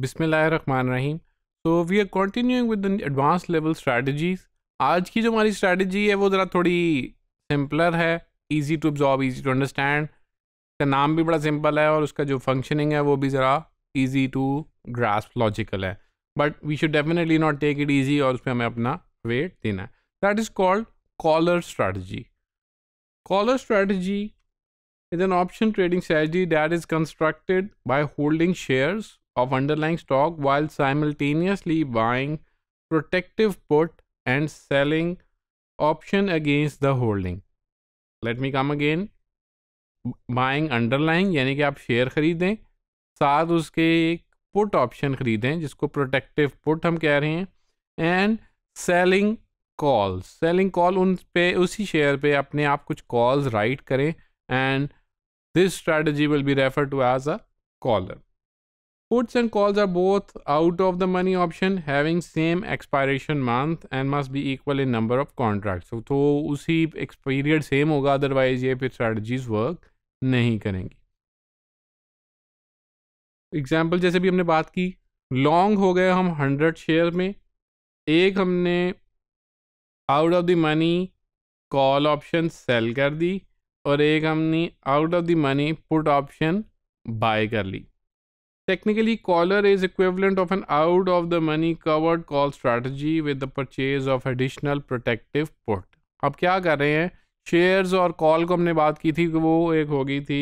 बिसमीम तो we are continuing with the advance level strategies आज की जो हमारी स्ट्रैटेजी है वो ज़रा थोड़ी सिंपलर है easy to observe easy to understand का नाम भी बड़ा सिंपल है और उसका जो फंक्शनिंग है वो भी ज़रा ईजी टू ग्रास्प लॉजिकल है but we should definitely not take it easy और उस पर हमें अपना वेट देना है that is called collar strategy collar strategy is an option trading strategy that is constructed by holding shares of underlying stock while simultaneously buying protective put and selling option against the holding. Let me come again. buying underlying यानी कि आप share खरीदें साथ उसके एक put option खरीदें जिसको protective put हम कह रहे हैं and selling call selling call उन पे उसी शेयर पे अपने आप कुछ कॉल्स राइट करें and this strategy will be refer to as a collar Puts and calls are both out of the money option having same expiration month and must be equal in number of contracts. So, to usi period same hoga otherwise ye फिर strategies work nahi करेंगी Example jaise bhi humne baat ki long ho gaye hum 100 share mein ek humne out of the money call option sell kar di aur ek humne out of the money put option buy kar li Technically, collar is equivalent of an out of the money covered call strategy with the purchase of additional protective put. अब क्या कर रहे हैं shares और call को हमने बात की थी कि वो एक हो गई थी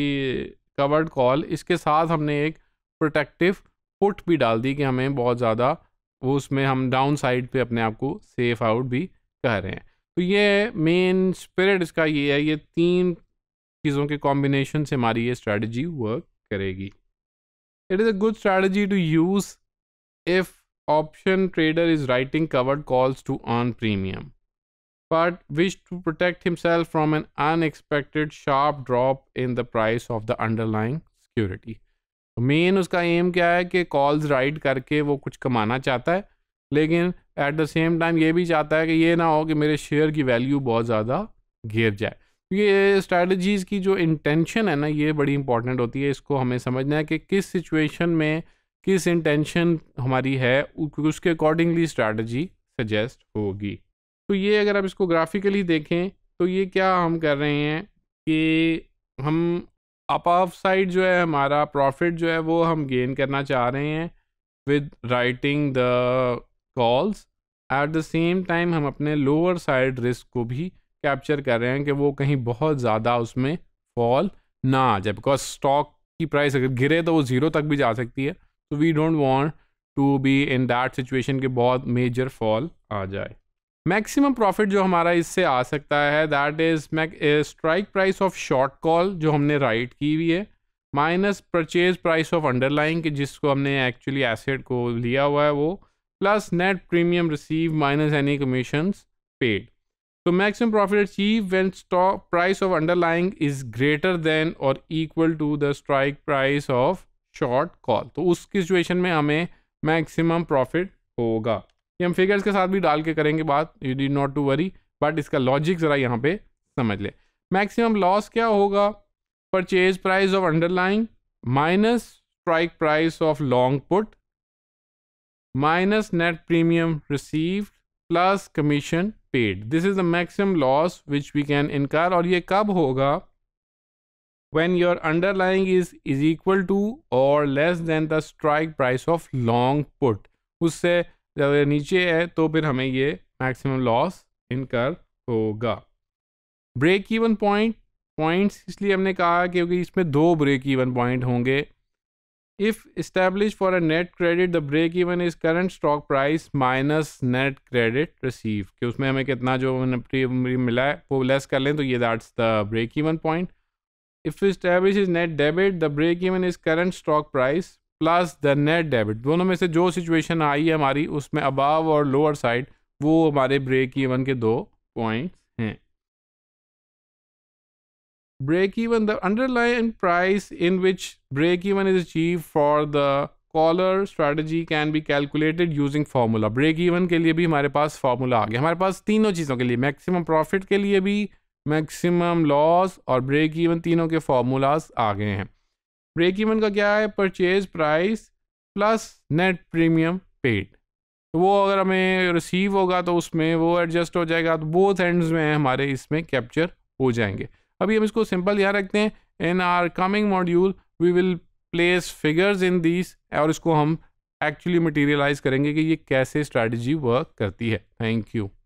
कवर्ड कॉल इसके साथ हमने एक प्रोटेक्टिव पुट भी डाल दी कि हमें बहुत ज़्यादा वो उसमें हम डाउन साइड पर अपने आप को सेफ आउट भी कह रहे हैं तो ये मेन स्पिरिट इसका ये है ये तीन चीज़ों के कॉम्बिनेशन से हमारी ये स्ट्रेटजी वर्क करेगी it is a good strategy to use if option trader is writing covered calls to earn premium but wished to protect himself from an unexpected sharp drop in the price of the underlying security main उसका aim क्या है कि calls ride करके वो कुछ कमाना चाहता है लेकिन एट द सेम टाइम ये भी चाहता है कि ये ना हो कि मेरे शेयर की वैल्यू बहुत ज़्यादा गिर जाए ये स्ट्रैटेजीज़ की जो इंटेंशन है ना ये बड़ी इंपॉर्टेंट होती है इसको हमें समझना है कि किस सिचुएशन में किस इंटेंशन हमारी है उसके अकॉर्डिंगली स्ट्रैटेजी सजेस्ट होगी तो ये अगर आप इसको ग्राफिकली देखें तो ये क्या हम कर रहे हैं कि हम अप ऑफ साइड जो है हमारा प्रॉफिट जो है वो हम गेन करना चाह रहे हैं with writing the calls at the same time हम अपने लोअर साइड रिस्क को भी कैप्चर कर रहे हैं कि वो कहीं बहुत ज़्यादा उसमें फॉल ना आ जाए बिकॉज स्टॉक की प्राइस अगर गिरे तो वो ज़ीरो तक भी जा सकती है तो we don't want to be in that situation के बहुत मेजर फॉल आ जाए मैक्सिमम प्रॉफिट जो हमारा इससे आ सकता है that is max strike price of short call जो हमने राइट की हुई है minus purchase price of underline के जिसको हमने एक्चुअली एसेट को लिया हुआ है वो plus net premium receive minus any commissions paid तो maximum profit achieve when stock price of underlying is greater than और equal to the strike price of short call तो उस सिचुएशन में हमें मैक्सिमम प्रॉफिट होगा ये हम फिगर्स के साथ भी डाल के करेंगे बात you need not to worry but इसका लॉजिक ज़रा यहाँ पे समझ ले मैक्सिमम लॉस क्या होगा purchase price of underlying minus strike price of long put minus net premium received plus commission paid this is the maximum loss which we can incur और ये कब होगा when your underlying is is equal to और less than the strike price of long put उससे जब नीचे है तो फिर हमें ये मैक्सिमम लॉस इनकार होगा ब्रेक इवन पॉइंट पॉइंट्स इसलिए हमने कहा क्योंकि इसमें दो ब्रेक इवन पॉइंट होंगे if established for a net credit the break even is current stock price minus net credit received कि उसमें हमें कितना जो मिला है वो लेस कर लें तो ये that's the break even point if establish is net debit the break even is current stock price plus the net debit दोनों में से जो सिचुएशन आई है हमारी उसमें अबाव और लोअर साइड वो हमारे ब्रेक इवन के दो पॉइंट्स हैं break even the underlying price in which break even is achieved for the collar strategy can be calculated using formula break even के लिए भी हमारे पास फार्मूला आ गया हमारे पास तीनों चीज़ों के लिए मैक्सिमम प्रॉफिट के लिए भी मैक्सिमम लॉस और ब्रेक इवन तीनों के फार्मूलाज आ गए हैं ब्रेक इवन का क्या है purchase price plus net premium paid तो वो अगर हमें रिसीव होगा तो उसमें वो एडजस्ट हो जाएगा तो बोथ एंड्स में हमारे इसमें कैप्चर हो जाएंगे अभी हम इसको सिंपल ध्यान रखते हैं in our coming module we will place figures in these और इसको हम एक्चुअली मटीरियलाइज करेंगे कि ये कैसे स्ट्रैटेजी वर्क करती है थैंक यू